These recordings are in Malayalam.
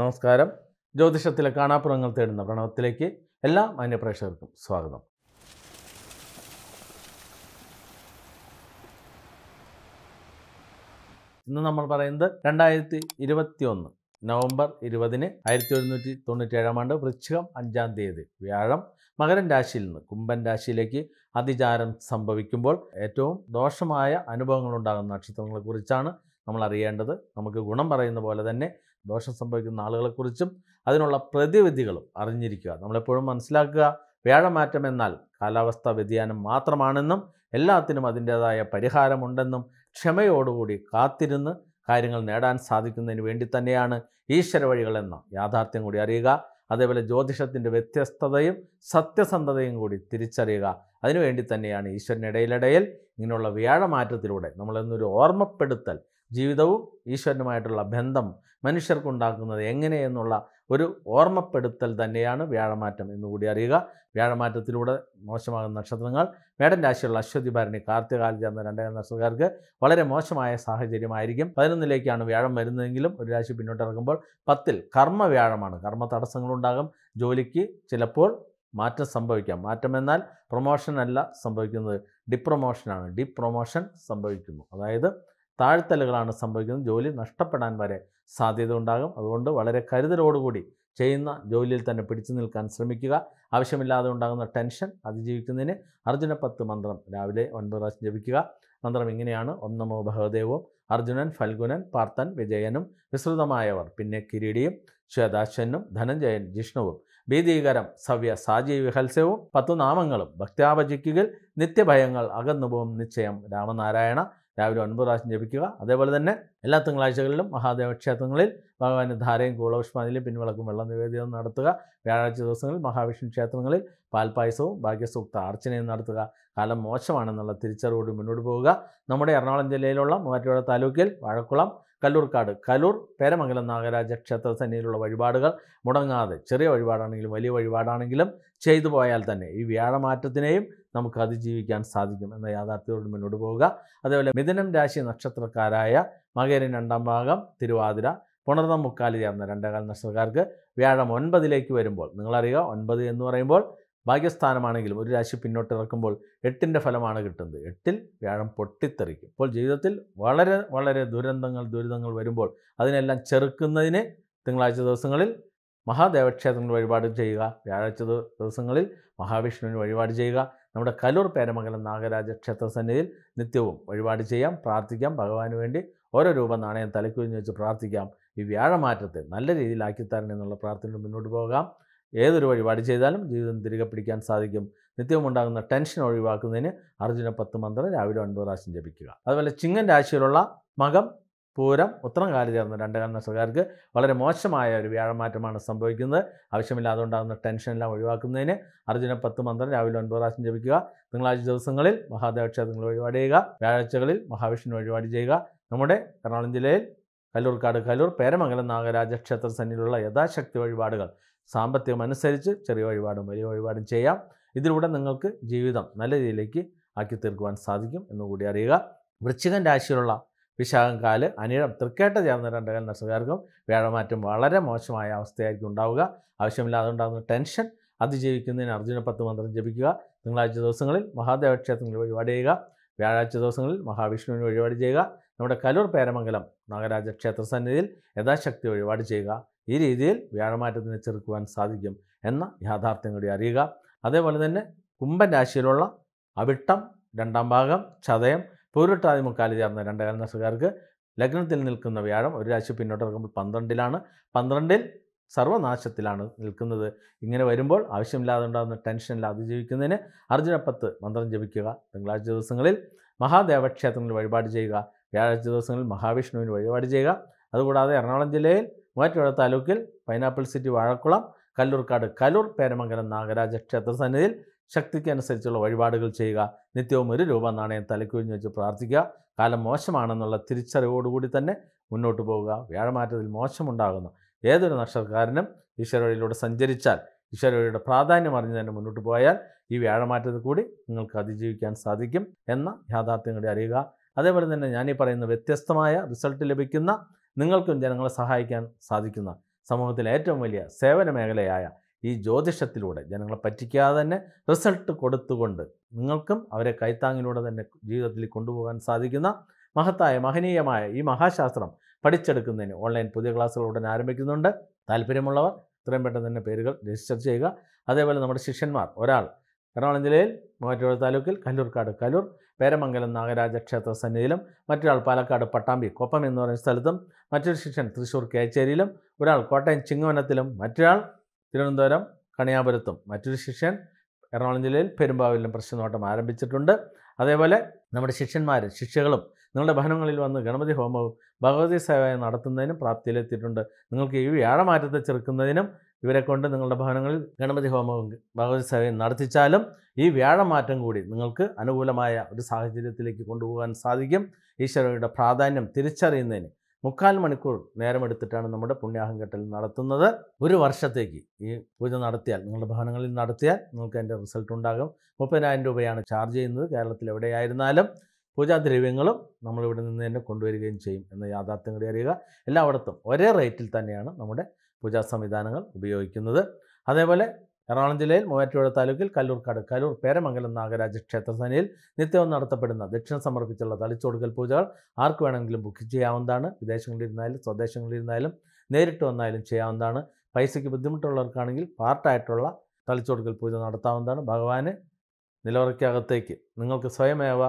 നമസ്കാരം ജ്യോതിഷത്തിലെ കാണാപ്പുറങ്ങൾ തേടുന്ന പ്രണവത്തിലേക്ക് എല്ലാ മാന്യപ്രേക്ഷകർക്കും സ്വാഗതം ഇന്ന് നമ്മൾ പറയുന്നത് രണ്ടായിരത്തി ഇരുപത്തി ഒന്ന് നവംബർ ഇരുപതിന് ആയിരത്തി ഒരുന്നൂറ്റി ഏഴാം ആണ്ട് വൃശ്ചികം അഞ്ചാം തീയതി വ്യാഴം മകരൻ രാശിയിൽ നിന്ന് കുംഭൻ രാശിയിലേക്ക് അതിചാരം സംഭവിക്കുമ്പോൾ ഏറ്റവും ദോഷമായ അനുഭവങ്ങൾ ഉണ്ടാകുന്ന നക്ഷത്രങ്ങളെക്കുറിച്ചാണ് നമ്മൾ അറിയേണ്ടത് നമുക്ക് ഗുണം പറയുന്ന പോലെ തന്നെ ദോഷം സംഭവിക്കുന്ന ആളുകളെക്കുറിച്ചും അതിനുള്ള പ്രതിവിധികളും അറിഞ്ഞിരിക്കുക നമ്മളെപ്പോഴും മനസ്സിലാക്കുക വ്യാഴമാറ്റം എന്നാൽ കാലാവസ്ഥാ വ്യതിയാനം മാത്രമാണെന്നും എല്ലാത്തിനും അതിൻ്റേതായ പരിഹാരമുണ്ടെന്നും ക്ഷമയോടുകൂടി കാത്തിരുന്ന് കാര്യങ്ങൾ നേടാൻ സാധിക്കുന്നതിന് വേണ്ടി തന്നെയാണ് ഈശ്വര വഴികളെന്ന യാഥാർത്ഥ്യം കൂടി അറിയുക അതേപോലെ ജ്യോതിഷത്തിൻ്റെ വ്യത്യസ്തതയും സത്യസന്ധതയും കൂടി തിരിച്ചറിയുക അതിനുവേണ്ടി തന്നെയാണ് ഈശ്വരനിടയിലിടയിൽ ഇങ്ങനെയുള്ള വ്യാഴമാറ്റത്തിലൂടെ നമ്മളെന്നൊരു ഓർമ്മപ്പെടുത്തൽ ജീവിതവും ഈശ്വരനുമായിട്ടുള്ള ബന്ധം മനുഷ്യർക്കുണ്ടാക്കുന്നത് എങ്ങനെയെന്നുള്ള ഒരു ഓർമ്മപ്പെടുത്തൽ തന്നെയാണ് വ്യാഴമാറ്റം എന്നുകൂടി അറിയുക വ്യാഴമാറ്റത്തിലൂടെ മോശമാകുന്ന നക്ഷത്രങ്ങൾ മേടൻ രാശിയുള്ള അശ്വതി ഭരണി കാർത്തികാലി എന്ന രണ്ടായിരം നക്ഷത്രക്കാർക്ക് വളരെ മോശമായ സാഹചര്യമായിരിക്കും പതിനൊന്നിലേക്കാണ് വ്യാഴം വരുന്നതെങ്കിലും ഒരു രാശി പിന്നോട്ടിറങ്ങുമ്പോൾ പത്തിൽ കർമ്മ വ്യാഴമാണ് കർമ്മ തടസ്സങ്ങളുണ്ടാകും ജോലിക്ക് ചിലപ്പോൾ മാറ്റം സംഭവിക്കാം മാറ്റം എന്നാൽ പ്രൊമോഷൻ അല്ല സംഭവിക്കുന്നത് ഡിപ്രൊമോഷനാണ് ഡിപ്രൊമോഷൻ സംഭവിക്കുന്നു അതായത് താഴ്ത്തലുകളാണ് സംഭവിക്കുന്നത് ജോലി നഷ്ടപ്പെടാൻ വരെ സാധ്യത ഉണ്ടാകും അതുകൊണ്ട് വളരെ കരുതലോടുകൂടി ചെയ്യുന്ന ജോലിയിൽ തന്നെ പിടിച്ചു നിൽക്കാൻ ശ്രമിക്കുക ആവശ്യമില്ലാതെ ഉണ്ടാകുന്ന ടെൻഷൻ അതിജീവിക്കുന്നതിന് അർജുന പത്ത് മന്ത്രം രാവിലെ ഒൻപത് പ്രാവശ്യം ജപിക്കുക മന്ത്രം ഇങ്ങനെയാണ് ഒന്നമോ നമോ അർജുനൻ ഫൽഗുനൻ പാർത്തൻ വിജയനും വിസ്തൃതമായവർ പിന്നെ കിരീടിയും ശ്വേതാശ്വനും ധനഞ്ജയൻ ജിഷ്ണുവും ഭീതികരം സവ്യ സാജീവിഹത്സ്യവും പത്തു നാമങ്ങളും ഭക്ത്യാപചിക്കുകയിൽ നിത്യഭയങ്ങൾ അകന്നുപോകും നിശ്ചയം രാമനാരായണ രാവിലെ ഒൻപത് പ്രാവശ്യം ജപിക്കുക അതേപോലെ തന്നെ എല്ലാ തിങ്കളാഴ്ചകളിലും മഹാദേവ ക്ഷേത്രങ്ങളിൽ ഭഗവാന് ധാരയും കൂളപുഷ്പാഞ്ജലിയും പിൻവിളക്കും വെള്ളം നിവേദ്യവും നടത്തുക വ്യാഴാഴ്ച ദിവസങ്ങളിൽ മഹാവിഷ്ണു ക്ഷേത്രങ്ങളിൽ പാൽപ്പായസവും ഭാഗ്യസൂക്ത അർച്ചനയും നടത്തുക കാലം മോശമാണെന്നുള്ള തിരിച്ചറിവോട് മുന്നോട്ട് പോവുക നമ്മുടെ എറണാകുളം ജില്ലയിലുള്ള മൂവാറ്റുപുഴ താലൂക്കിൽ വാഴക്കുളം കല്ലൂർക്കാട് കലൂർ പേരമംഗലം നാഗരാജ ക്ഷേത്ര സന്നിയിലുള്ള വഴിപാടുകൾ മുടങ്ങാതെ ചെറിയ വഴിപാടാണെങ്കിലും വലിയ വഴിപാടാണെങ്കിലും ചെയ്തു പോയാൽ തന്നെ ഈ വ്യാഴമാറ്റത്തിനെയും നമുക്ക് അതിജീവിക്കാൻ സാധിക്കും എന്ന യാഥാർത്ഥ്യത്തോട് മുന്നോട്ട് പോവുക അതേപോലെ മിഥുനം രാശി നക്ഷത്രക്കാരായ മകേരൻ രണ്ടാം ഭാഗം തിരുവാതിര പുണർന്നം മുക്കാലി ചേർന്ന രണ്ടേകാല നക്ഷത്രക്കാർക്ക് വ്യാഴം ഒൻപതിലേക്ക് വരുമ്പോൾ നിങ്ങളറിയുക ഒൻപത് എന്ന് പറയുമ്പോൾ ഭാഗ്യസ്ഥാനമാണെങ്കിലും ഒരു രാശി പിന്നോട്ട് ഇറക്കുമ്പോൾ എട്ടിൻ്റെ ഫലമാണ് കിട്ടുന്നത് എട്ടിൽ വ്യാഴം പൊട്ടിത്തെറിക്കും അപ്പോൾ ജീവിതത്തിൽ വളരെ വളരെ ദുരന്തങ്ങൾ ദുരിതങ്ങൾ വരുമ്പോൾ അതിനെല്ലാം ചെറുക്കുന്നതിന് തിങ്കളാഴ്ച ദിവസങ്ങളിൽ മഹാദേവക്ഷേത്രങ്ങൾ വഴിപാട് ചെയ്യുക വ്യാഴാഴ്ച ദിവസങ്ങളിൽ മഹാവിഷ്ണുവിന് വഴിപാട് ചെയ്യുക നമ്മുടെ കലൂർ പേരമംഗലം നാഗരാജ ക്ഷേത്ര സന്നിധിയിൽ നിത്യവും വഴിപാട് ചെയ്യാം പ്രാർത്ഥിക്കാം ഭഗവാന് വേണ്ടി ഓരോ രൂപ നാണയം തലക്കുഞ്ഞ് വെച്ച് പ്രാർത്ഥിക്കാം ഈ വ്യാഴമാറ്റത്തെ നല്ല രീതിയിലാക്കി തരണം എന്നുള്ള പ്രാർത്ഥനയിൽ മുന്നോട്ട് പോകാം ഏതൊരു വഴിപാട് ചെയ്താലും ജീവിതം തിരികെ പിടിക്കാൻ സാധിക്കും നിത്യവും ഉണ്ടാകുന്ന ടെൻഷൻ ഒഴിവാക്കുന്നതിന് അർജുന പത്ത് മന്ത്രം രാവിലെ ഒൻപത് പ്രാവശ്യം ജപിക്കുക അതുപോലെ ചിങ്ങൻ രാശിയിലുള്ള മകം പൂരം ഉത്തരം കാലു ചേർന്ന് രണ്ടേകാൽ നക്ഷത്രക്കാർക്ക് വളരെ മോശമായ ഒരു വ്യാഴമാറ്റമാണ് സംഭവിക്കുന്നത് ആവശ്യമില്ലാതെ ഉണ്ടാകുന്ന ടെൻഷനെല്ലാം ഒഴിവാക്കുന്നതിന് അർജുന പത്ത് മന്ത്രം രാവിലെ ഒൻപത് പ്രാവശ്യം ജപിക്കുക തിങ്കളാഴ്ച ദിവസങ്ങളിൽ മഹാദേവ ക്ഷേത്രങ്ങൾ ഒഴിപാട് ചെയ്യുക വ്യാഴാഴ്ചകളിൽ മഹാവിഷ്ണു ഒഴിപാട് ചെയ്യുക നമ്മുടെ എറണാകുളം ജില്ലയിൽ കല്ലൂർക്കാട് കല്ലൂർ പേരമംഗലം നാഗരാജ ക്ഷേത്ര സന്നിധിയിലുള്ള യഥാശക്തി വഴിപാടുകൾ സാമ്പത്തികം അനുസരിച്ച് ചെറിയ വഴിപാടും വലിയ വഴിപാടും ചെയ്യാം ഇതിലൂടെ നിങ്ങൾക്ക് ജീവിതം നല്ല രീതിയിലേക്ക് ആക്കി തീർക്കുവാൻ സാധിക്കും എന്നുകൂടി അറിയുക വൃശ്ചികൻ രാശിയിലുള്ള വിശാഖംകാല് അനിഴം തൃക്കേട്ട ചേർന്ന രണ്ടകാൽ നക്ഷത്രക്കാർക്കും വ്യാഴമാറ്റം വളരെ മോശമായ അവസ്ഥയായിരിക്കും ഉണ്ടാവുക ആവശ്യമില്ലാതെ ഉണ്ടാകുന്ന ടെൻഷൻ അതിജീവിക്കുന്നതിന് അർജുന പത്ത് മന്ത്രം ജപിക്കുക തിങ്കളാഴ്ച ദിവസങ്ങളിൽ മഹാദേവ ക്ഷേത്രങ്ങളിൽ വഴിപാട് ചെയ്യുക വ്യാഴാഴ്ച ദിവസങ്ങളിൽ മഹാവിഷ്ണുവിന് വഴിപാട് ചെയ്യുക നമ്മുടെ കലൂർ പേരമംഗലം നാഗരാജ ക്ഷേത്ര സന്നിധിയിൽ യഥാശക്തി വഴിപാട് ചെയ്യുക ഈ രീതിയിൽ വ്യാഴമാറ്റത്തിനെ ചെറുക്കുവാൻ സാധിക്കും എന്ന യാഥാർത്ഥ്യം കൂടി അറിയുക അതേപോലെ തന്നെ കുംഭൻ രാശിയിലുള്ള അവിട്ടം രണ്ടാം ഭാഗം ചതയം പൗരട്ടാതി മുക്കാലി ചേർന്ന രണ്ടേകാൽ നക്ഷത്രക്കാർക്ക് ലഗ്നത്തിൽ നിൽക്കുന്ന വ്യാഴം ഒരു രാശി പിന്നോട്ടിറക്കുമ്പോൾ പന്ത്രണ്ടിലാണ് പന്ത്രണ്ടിൽ സർവനാശത്തിലാണ് നിൽക്കുന്നത് ഇങ്ങനെ വരുമ്പോൾ ആവശ്യമില്ലാതെ ഉണ്ടാകുന്ന ടെൻഷനിൽ അതിജീവിക്കുന്നതിന് അർജുനപ്പത്ത് മന്ത്രം ജപിക്കുക തിങ്കളാഴ്ച ദിവസങ്ങളിൽ മഹാദേവക്ഷേത്രങ്ങളിൽ വഴിപാട് ചെയ്യുക വ്യാഴാഴ്ച ദിവസങ്ങളിൽ മഹാവിഷ്ണുവിന് വഴിപാട് ചെയ്യുക അതുകൂടാതെ എറണാകുളം ജില്ലയിൽ മൂവാറ്റുപുഴ താലൂക്കിൽ പൈനാപ്പിൾ സിറ്റി വാഴക്കുളം കല്ലൂർക്കാട് കലൂർ പേരമംഗലം നാഗരാജ ക്ഷേത്ര സന്നിധിയിൽ ശക്തിക്ക് അനുസരിച്ചുള്ള വഴിപാടുകൾ ചെയ്യുക നിത്യവും ഒരു രൂപ നാണയം തലക്കുഴിഞ്ഞ് വെച്ച് പ്രാർത്ഥിക്കുക കാലം മോശമാണെന്നുള്ള തിരിച്ചറിവോടുകൂടി തന്നെ മുന്നോട്ട് പോവുക വ്യാഴമാറ്റത്തിൽ മോശമുണ്ടാകുന്നു ഏതൊരു നക്ഷത്രക്കാരനും ഈശ്വരവഴിയിലൂടെ സഞ്ചരിച്ചാൽ ഈശ്വരവഴിയുടെ പ്രാധാന്യം അറിഞ്ഞ് തന്നെ മുന്നോട്ട് പോയാൽ ഈ വ്യാഴമാറ്റത്തിൽ കൂടി നിങ്ങൾക്ക് അതിജീവിക്കാൻ സാധിക്കും എന്ന യാഥാർത്ഥ്യം കൂടി അറിയുക അതേപോലെ തന്നെ ഞാനീ പറയുന്ന വ്യത്യസ്തമായ റിസൾട്ട് ലഭിക്കുന്ന നിങ്ങൾക്കും ജനങ്ങളെ സഹായിക്കാൻ സാധിക്കുന്ന സമൂഹത്തിലെ ഏറ്റവും വലിയ സേവന മേഖലയായ ഈ ജ്യോതിഷത്തിലൂടെ ജനങ്ങളെ പറ്റിക്കാതെ തന്നെ റിസൾട്ട് കൊടുത്തുകൊണ്ട് നിങ്ങൾക്കും അവരെ കൈത്താങ്ങിലൂടെ തന്നെ ജീവിതത്തിൽ കൊണ്ടുപോകാൻ സാധിക്കുന്ന മഹത്തായ മഹനീയമായ ഈ മഹാശാസ്ത്രം പഠിച്ചെടുക്കുന്നതിന് ഓൺലൈൻ പുതിയ ക്ലാസ്സുകൾ ഉടൻ ആരംഭിക്കുന്നുണ്ട് താല്പര്യമുള്ളവർ എത്രയും പെട്ടെന്ന് തന്നെ പേരുകൾ രജിസ്റ്റർ ചെയ്യുക അതേപോലെ നമ്മുടെ ശിഷ്യന്മാർ ഒരാൾ എറണാകുളം ജില്ലയിൽ മൂവാറ്റുപുഴ താലൂക്കിൽ കല്ലൂർക്കാട് കല്ലൂർ പേരമംഗലം നാഗരാജ ക്ഷേത്ര സന്നിധിയിലും മറ്റൊരാൾ പാലക്കാട് പട്ടാമ്പി കൊപ്പം എന്ന് പറയുന്ന സ്ഥലത്തും മറ്റൊരു ശിഷ്യൻ തൃശ്ശൂർ കേച്ചേരിയിലും ഒരാൾ കോട്ടയം ചിങ്ങവനത്തിലും മറ്റൊരാൾ തിരുവനന്തപുരം കണിയാപുരത്തും മറ്റൊരു ശിഷ്യൻ എറണാകുളം ജില്ലയിൽ പെരുമ്പാവിലും പ്രശ്നനോട്ടം ആരംഭിച്ചിട്ടുണ്ട് അതേപോലെ നമ്മുടെ ശിഷ്യന്മാർ ശിഷ്യകളും നിങ്ങളുടെ ഭവനങ്ങളിൽ വന്ന് ഗണപതി ഹോമവും ഭഗവതി സേവയും നടത്തുന്നതിനും പ്രാപ്തിയിലെത്തിയിട്ടുണ്ട് നിങ്ങൾക്ക് ഈ വ്യാഴമാറ്റത്തെ ചെറുക്കുന്നതിനും ഇവരെ കൊണ്ട് നിങ്ങളുടെ ഭവനങ്ങളിൽ ഗണപതി ഹോമവും ഭഗവതി സേവയും നടത്തിച്ചാലും ഈ വ്യാഴമാറ്റം കൂടി നിങ്ങൾക്ക് അനുകൂലമായ ഒരു സാഹചര്യത്തിലേക്ക് കൊണ്ടുപോകാൻ സാധിക്കും ഈശ്വരയുടെ പ്രാധാന്യം തിരിച്ചറിയുന്നതിന് മുക്കാൽ മണിക്കൂർ നേരമെടുത്തിട്ടാണ് നമ്മുടെ പുണ്യാഹം കെട്ടൽ നടത്തുന്നത് ഒരു വർഷത്തേക്ക് ഈ പൂജ നടത്തിയാൽ നിങ്ങളുടെ ഭവനങ്ങളിൽ നടത്തിയാൽ നിങ്ങൾക്ക് അതിൻ്റെ റിസൾട്ട് ഉണ്ടാകും മുപ്പതിനായിരം രൂപയാണ് ചാർജ് ചെയ്യുന്നത് കേരളത്തിൽ എവിടെയായിരുന്നാലും പൂജാദ്രവ്യങ്ങളും നമ്മളിവിടെ നിന്ന് തന്നെ കൊണ്ടുവരികയും ചെയ്യും എന്ന യാഥാർത്ഥ്യം കൂടി അറിയുക എല്ലായിടത്തും ഒരേ റേറ്റിൽ തന്നെയാണ് നമ്മുടെ പൂജാ സംവിധാനങ്ങൾ ഉപയോഗിക്കുന്നത് അതേപോലെ എറണാകുളം ജില്ലയിൽ മൂവാറ്റുപുഴ താലൂക്കിൽ കല്ലൂർക്കാട് കലൂർ പേരമംഗലം നാഗരാജ ക്ഷേത്രസേനയിൽ നിത്യവും നടത്തപ്പെടുന്ന ദക്ഷിണ സമർപ്പിച്ചുള്ള തളിച്ചൊടുക്കൽ പൂജകൾ ആർക്ക് വേണമെങ്കിലും ബുക്ക് ചെയ്യാവുന്നതാണ് വിദേശങ്ങളിലിരുന്നാലും സ്വദേശങ്ങളിലിരുന്നാലും നേരിട്ട് വന്നാലും ചെയ്യാവുന്നതാണ് പൈസയ്ക്ക് ബുദ്ധിമുട്ടുള്ളവർക്കാണെങ്കിൽ പാർട്ടായിട്ടുള്ള തളിച്ചൊടുക്കൽ പൂജ നടത്താവുന്നതാണ് ഭഗവാന് നിലവറയ്ക്കകത്തേക്ക് നിങ്ങൾക്ക് സ്വയമേവ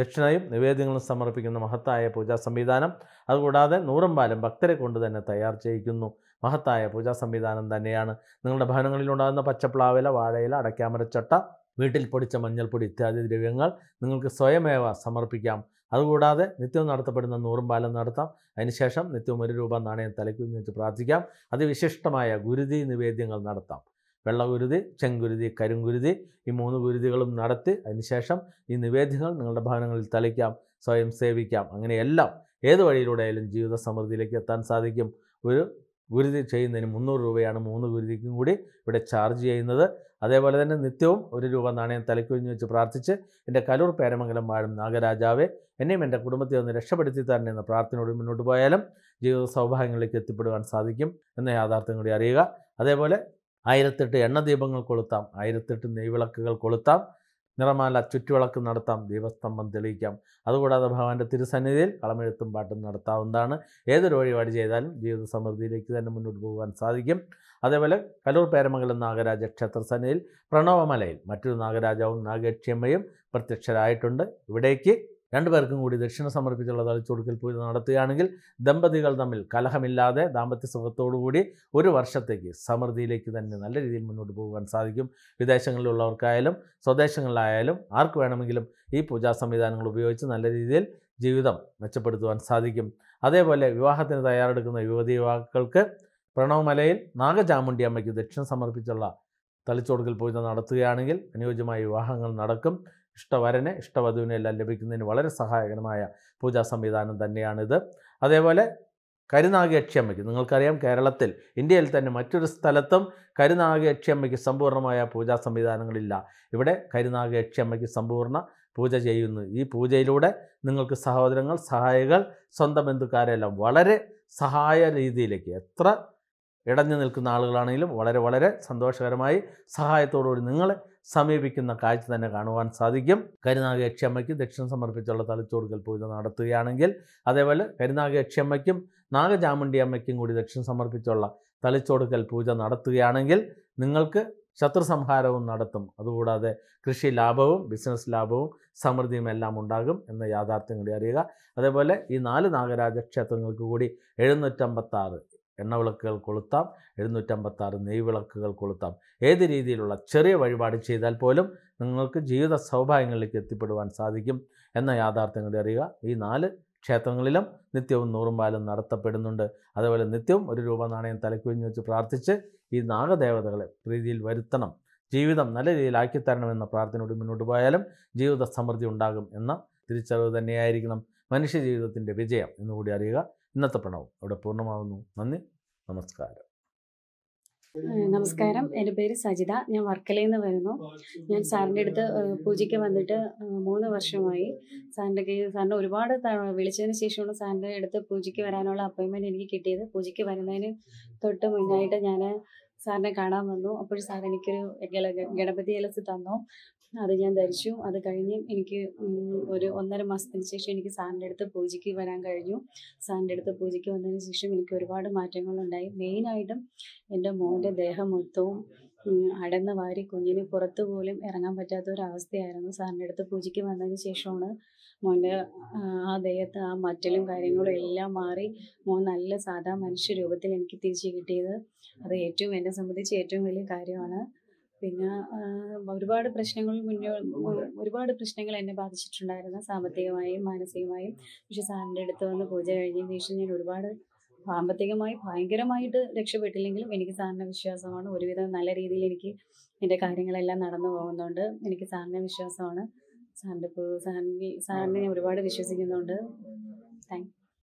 ദക്ഷിണയും നിവേദ്യങ്ങളും സമർപ്പിക്കുന്ന മഹത്തായ പൂജാ സംവിധാനം അതുകൂടാതെ നൂറമ്പാലം ഭക്തരെ കൊണ്ട് തന്നെ തയ്യാർ ചെയ്യിക്കുന്നു മഹത്തായ പൂജാ സംവിധാനം തന്നെയാണ് നിങ്ങളുടെ ഭവനങ്ങളിലുണ്ടാകുന്ന പച്ചപ്ലാവില വാഴയില അടയ്ക്കാമരച്ചട്ട വീട്ടിൽ പൊടിച്ച മഞ്ഞൾപ്പൊടി ഇത്യാദി ദ്രവ്യങ്ങൾ നിങ്ങൾക്ക് സ്വയമേവ സമർപ്പിക്കാം അതുകൂടാതെ നിത്യവും നടത്തപ്പെടുന്ന നൂറും പാലം നടത്താം അതിനുശേഷം നിത്യവും ഒരു രൂപ നാണയം തലയ്ക്കുന്ന് വെച്ച് പ്രാർത്ഥിക്കാം അതിവിശിഷ്ടമായ ഗുരുതി നിവേദ്യങ്ങൾ നടത്താം വെള്ളഗുരുതി ചെങ്കുരുതി കരിങ്കുരുതി ഈ മൂന്ന് ഗുരുതികളും നടത്തി അതിനുശേഷം ഈ നിവേദ്യങ്ങൾ നിങ്ങളുടെ ഭവനങ്ങളിൽ തലയ്ക്കാം സ്വയം സേവിക്കാം അങ്ങനെയെല്ലാം ഏത് വഴിയിലൂടെയായാലും ജീവിത സമൃദ്ധിയിലേക്ക് എത്താൻ സാധിക്കും ഒരു ഗുരുതി ചെയ്യുന്നതിന് മുന്നൂറ് രൂപയാണ് മൂന്ന് ഗുരുതിക്കും കൂടി ഇവിടെ ചാർജ് ചെയ്യുന്നത് അതേപോലെ തന്നെ നിത്യവും ഒരു രൂപ നാണയം തലയ്ക്കൊഴിഞ്ഞ് വെച്ച് പ്രാർത്ഥിച്ച് എൻ്റെ കലൂർ പേരമംഗലം വാഴും നാഗരാജാവെ എന്നെയും എൻ്റെ കുടുംബത്തെ ഒന്ന് രക്ഷപ്പെടുത്തി തന്നെ എന്ന പ്രാർത്ഥനയോട് മുന്നോട്ട് പോയാലും ജീവിത സൗഭാഗ്യങ്ങളിലേക്ക് എത്തിപ്പെടുവാൻ സാധിക്കും എന്ന യാഥാർത്ഥ്യം കൂടി അറിയുക അതേപോലെ ആയിരത്തെട്ട് എണ്ണ ദീപങ്ങൾ കൊളുത്താം ആയിരത്തെട്ട് നെയ്വിളക്കുകൾ കൊളുത്താം നിറമാല ചുറ്റുവിളക്ക് നടത്താം ദീപസ്തംഭം തെളിയിക്കാം അതുകൂടാതെ ഭഗവാന്റെ തിരുസന്നിധിയിൽ കളമെഴുത്തും പാട്ടും നടത്താവുന്നതാണ് ഏതൊരു വഴിപാട് ചെയ്താലും ജീവിത സമൃദ്ധിയിലേക്ക് തന്നെ മുന്നോട്ട് പോകാൻ സാധിക്കും അതേപോലെ കലൂർ പേരമംഗലം നാഗരാജ ക്ഷേത്ര സന്നിധിയിൽ പ്രണവമലയിൽ മറ്റൊരു നാഗരാജാവും നാഗേക്ഷിയമ്മയും പ്രത്യക്ഷരായിട്ടുണ്ട് ഇവിടേക്ക് രണ്ടുപേർക്കും കൂടി ദക്ഷിണ സമർപ്പിച്ചുള്ള തളിച്ചുകൊടുക്കൽ പൂജ നടത്തുകയാണെങ്കിൽ ദമ്പതികൾ തമ്മിൽ കലഹമില്ലാതെ ദാമ്പത്യ സുഖത്തോടുകൂടി ഒരു വർഷത്തേക്ക് സമൃദ്ധിയിലേക്ക് തന്നെ നല്ല രീതിയിൽ മുന്നോട്ട് പോകാൻ സാധിക്കും വിദേശങ്ങളിലുള്ളവർക്കായാലും സ്വദേശങ്ങളിലായാലും ആർക്ക് വേണമെങ്കിലും ഈ പൂജാ സംവിധാനങ്ങൾ ഉപയോഗിച്ച് നല്ല രീതിയിൽ ജീവിതം മെച്ചപ്പെടുത്തുവാൻ സാധിക്കും അതേപോലെ വിവാഹത്തിന് തയ്യാറെടുക്കുന്ന യുവതി യുവാക്കൾക്ക് പ്രണവമലയിൽ നാഗചാമുണ്ടി അമ്മയ്ക്ക് ദക്ഷിണ സമർപ്പിച്ചുള്ള തളിച്ചുകൊടുക്കൽ പൂജ നടത്തുകയാണെങ്കിൽ അനുയോജ്യമായ വിവാഹങ്ങൾ നടക്കും ഇഷ്ടവരന് ഇഷ്ടവധുവിനെ എല്ലാം ലഭിക്കുന്നതിന് വളരെ സഹായകരമായ പൂജാ സംവിധാനം തന്നെയാണിത് അതേപോലെ കരുനാഗയക്ഷിയമ്മയ്ക്ക് നിങ്ങൾക്കറിയാം കേരളത്തിൽ ഇന്ത്യയിൽ തന്നെ മറ്റൊരു സ്ഥലത്തും കരുനാഗയക്ഷിയമ്മയ്ക്ക് സമ്പൂർണ്ണമായ പൂജാ സംവിധാനങ്ങളില്ല ഇവിടെ കരുനാഗയക്ഷിയമ്മയ്ക്ക് സമ്പൂർണ്ണ പൂജ ചെയ്യുന്നു ഈ പൂജയിലൂടെ നിങ്ങൾക്ക് സഹോദരങ്ങൾ സഹായികൾ സ്വന്തം ബന്ധുക്കാരെല്ലാം വളരെ സഹായ രീതിയിലേക്ക് എത്ര ഇടഞ്ഞു നിൽക്കുന്ന ആളുകളാണെങ്കിലും വളരെ വളരെ സന്തോഷകരമായി സഹായത്തോടുകൂടി നിങ്ങളെ സമീപിക്കുന്ന കാഴ്ച തന്നെ കാണുവാൻ സാധിക്കും കരുനാഗയക്ഷമ്മയ്ക്ക് ദക്ഷിണം സമർപ്പിച്ചുള്ള തലച്ചോറുകൾ പൂജ നടത്തുകയാണെങ്കിൽ അതേപോലെ കരുനാഗയക്ഷമ്മയ്ക്കും നാഗചാമുണ്ടി അമ്മയ്ക്കും കൂടി ദക്ഷിണം സമർപ്പിച്ചുള്ള തലച്ചോടുക്കൽ പൂജ നടത്തുകയാണെങ്കിൽ നിങ്ങൾക്ക് ശത്രു സംഹാരവും നടത്തും അതുകൂടാതെ കൃഷി ലാഭവും ബിസിനസ് ലാഭവും സമൃദ്ധിയും എല്ലാം ഉണ്ടാകും എന്ന യാഥാർത്ഥ്യം കൂടി അറിയുക അതേപോലെ ഈ നാല് നാഗരാജ ക്ഷേത്രങ്ങൾക്ക് കൂടി എഴുന്നൂറ്റമ്പത്താറ് എണ്ണവിളക്കുകൾ കൊളുത്താം എഴുന്നൂറ്റമ്പത്താറ് നെയ്വിളക്കുകൾ കൊളുത്താം ഏത് രീതിയിലുള്ള ചെറിയ വഴിപാട് ചെയ്താൽ പോലും നിങ്ങൾക്ക് ജീവിത സൗഭാഗ്യങ്ങളിലേക്ക് എത്തിപ്പെടുവാൻ സാധിക്കും എന്ന യാഥാർത്ഥ്യം കൂടി അറിയുക ഈ നാല് ക്ഷേത്രങ്ങളിലും നിത്യവും നൂറും പാലും നടത്തപ്പെടുന്നുണ്ട് അതുപോലെ നിത്യവും ഒരു രൂപ നാണയം തലക്കുഴിഞ്ഞ് വെച്ച് പ്രാർത്ഥിച്ച് ഈ നാഗദേവതകളെ പ്രീതിയിൽ വരുത്തണം ജീവിതം നല്ല രീതിയിലാക്കി തരണമെന്ന പ്രാർത്ഥനയോട് മുന്നോട്ട് പോയാലും ജീവിത സമൃദ്ധി ഉണ്ടാകും എന്ന തിരിച്ചറിവ് തന്നെയായിരിക്കണം മനുഷ്യ ജീവിതത്തിൻ്റെ വിജയം എന്നുകൂടി അറിയുക ഇന്നത്തെ പ്രണവം ഇവിടെ പൂർണ്ണമാകുന്നു നന്ദി നമസ്കാരം നമസ്കാരം എൻ്റെ പേര് സജിത ഞാൻ വർക്കലയിൽ നിന്ന് വരുന്നു ഞാൻ സാറിൻ്റെ അടുത്ത് പൂജയ്ക്ക് വന്നിട്ട് മൂന്ന് വർഷമായി സാറിൻ്റെ കയ്യിൽ സാറിന് ഒരുപാട് വിളിച്ചതിന് ശേഷമാണ് സാറിൻ്റെ അടുത്ത് പൂജയ്ക്ക് വരാനുള്ള അപ്പോയിൻമെൻറ്റ് എനിക്ക് കിട്ടിയത് പൂജയ്ക്ക് വരുന്നതിന് തൊട്ട് മുന്നായിട്ട് ഞാൻ സാറിനെ കാണാൻ വന്നു അപ്പോൾ സാർ എനിക്കൊരു ഗണപതി എലസ് തന്നു അത് ഞാൻ ധരിച്ചു അത് കഴിഞ്ഞ് എനിക്ക് ഒരു ഒന്നര മാസത്തിന് ശേഷം എനിക്ക് സാറിൻ്റെ അടുത്ത് പൂജയ്ക്ക് വരാൻ കഴിഞ്ഞു സാറിൻ്റെ അടുത്ത് പൂജയ്ക്ക് വന്നതിന് ശേഷം എനിക്ക് ഒരുപാട് മാറ്റങ്ങളുണ്ടായി മെയിനായിട്ടും എൻ്റെ മോൻ്റെ ദേഹം മൊത്തവും അടന്ന് വാരി കുഞ്ഞിന് പുറത്തു പോലും ഇറങ്ങാൻ പറ്റാത്ത ഒരു അവസ്ഥയായിരുന്നു സാറിൻ്റെ അടുത്ത് പൂജയ്ക്ക് വന്നതിന് ശേഷമാണ് മോൻ്റെ ആ ദേഹത്ത് ആ മറ്റലും കാര്യങ്ങളും എല്ലാം മാറി മോൻ നല്ല സാധാ മനുഷ്യ രൂപത്തിൽ എനിക്ക് തിരിച്ചു കിട്ടിയത് അത് ഏറ്റവും എന്നെ സംബന്ധിച്ച് ഏറ്റവും വലിയ കാര്യമാണ് പിന്നെ ഒരുപാട് പ്രശ്നങ്ങൾ മുന്നോ ഒരുപാട് പ്രശ്നങ്ങൾ എന്നെ ബാധിച്ചിട്ടുണ്ടായിരുന്നു സാമ്പത്തികമായും മാനസികമായും പക്ഷെ സാറിൻ്റെ അടുത്ത് വന്ന് പൂജ കഴിഞ്ഞതിന് ശേഷം ഞാൻ ഒരുപാട് സാമ്പത്തികമായി ഭയങ്കരമായിട്ട് രക്ഷപ്പെട്ടില്ലെങ്കിലും എനിക്ക് സാറിൻ്റെ വിശ്വാസമാണ് ഒരുവിധം നല്ല രീതിയിൽ എനിക്ക് എൻ്റെ കാര്യങ്ങളെല്ലാം നടന്നു പോകുന്നുണ്ട് എനിക്ക് സാറിൻ്റെ വിശ്വാസമാണ് സാറിൻ്റെ സാറിൻ്റെ സാറിനെ ഞാൻ ഒരുപാട് വിശ്വസിക്കുന്നുണ്ട് താങ്ക്